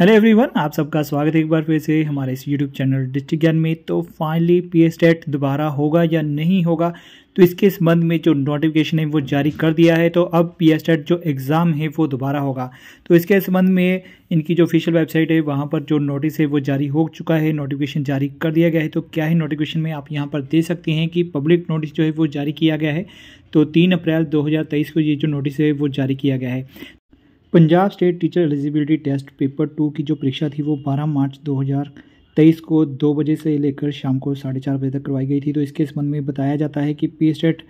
hello everyone आप सबका स्वागत है एक बार फिर से हमारे इस यूट्यूब चैनल डिस्ट्रिक्ट ज्ञान में तो फाइनली पी टेट दोबारा होगा या नहीं होगा तो इसके संबंध में जो नोटिफिकेशन है वो जारी कर दिया है तो अब पी टेट जो एग्ज़ाम है वो दोबारा होगा तो इसके संबंध में इनकी जो ऑफिशियल वेबसाइट है वहाँ पर जो नोटिस है वो जारी हो चुका है नोटिफिकेशन जारी कर दिया गया है तो क्या है नोटिफिकेशन में आप यहाँ पर दे सकते हैं कि पब्लिक नोटिस जो है वो जारी किया गया है तो तीन अप्रैल दो को ये जो नोटिस है वो जारी किया गया है Punjab state teacher eligibility test paper two की जो परीक्षा थी वो 12 मार्च 2023 को दो बजे से लेकर शाम को साढ़े चार बजे तक करवाई गई थी तो इसके संबंध में बताया जाता है कि पी स्टेट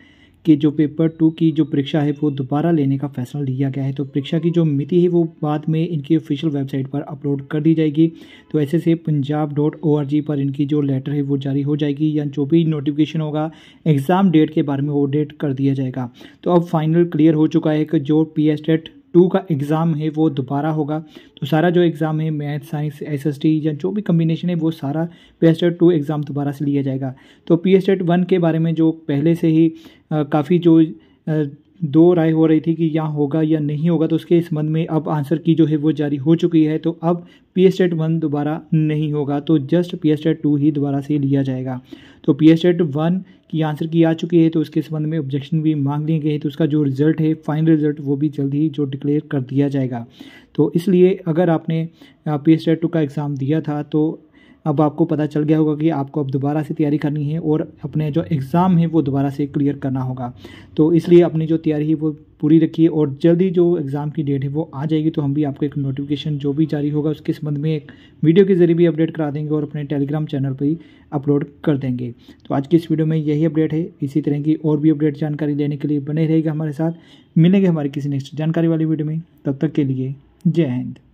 के जो पेपर टू की जो परीक्षा है वो दोबारा लेने का फैसला लिया गया है तो परीक्षा की जो मिति है वो बाद में इनकी ऑफिशियल वेबसाइट पर अपलोड कर दी जाएगी तो ऐसे से Punjab dot O R G पर इनकी जो लेटर है वो जारी हो जाएगी या जो भी नोटिफिकेशन होगा एग्ज़ाम डेट के बारे में वो डेट कर दिया जाएगा तो अब फाइनल क्लियर हो चुका है कि जो पी एस टेट टू का एग्ज़ाम है वो दोबारा होगा तो सारा जो एग्ज़ाम है math science S S T या जो भी कम्बिनेशन है वो सारा P S e two exam दोबारा से लिया जाएगा तो पी एस टेट वन के बारे में जो पहले से ही काफ़ी जो दो राय हो रही थी कि या होगा या नहीं होगा तो उसके संबंध में अब आंसर की जो है वो जारी हो चुकी है तो अब पी एस टेट वन दोबारा नहीं होगा तो just P S TET two ही दोबारा से लिया जाएगा तो पी एस टेट वन की आंसर की आ चुकी है तो उसके संबंध में ऑब्जेक्शन भी मांग लिए गए हैं तो उसका जो रिजल्ट है फाइनल रिजल्ट वो भी जल्द ही जो डिक्लेयर कर दिया जाएगा तो इसलिए अगर आपने पी एस टेट टू का एग्ज़ाम दिया था तो अब आपको पता चल गया होगा कि आपको अब दोबारा से तैयारी करनी है और अपने जो एग्ज़ाम है वो दोबारा से क्लियर करना होगा तो इसलिए अपनी जो तैयारी है वो पूरी रखिए और जल्दी जो एग्ज़ाम की डेट है वो आ जाएगी तो हम भी आपको एक नोटिफिकेशन जो भी जारी होगा उसके संबंध में एक वीडियो के ज़रिए भी अपडेट करा देंगे और अपने टेलीग्राम चैनल पर ही अपलोड कर देंगे तो आज की इस वीडियो में यही अपडेट है इसी तरह की और भी अपडेट जानकारी लेने के लिए बने रहेगा हमारे साथ मिलेंगे हमारे किसी नेक्स्ट जानकारी वाली वीडियो में तब तक के लिए जय हिंद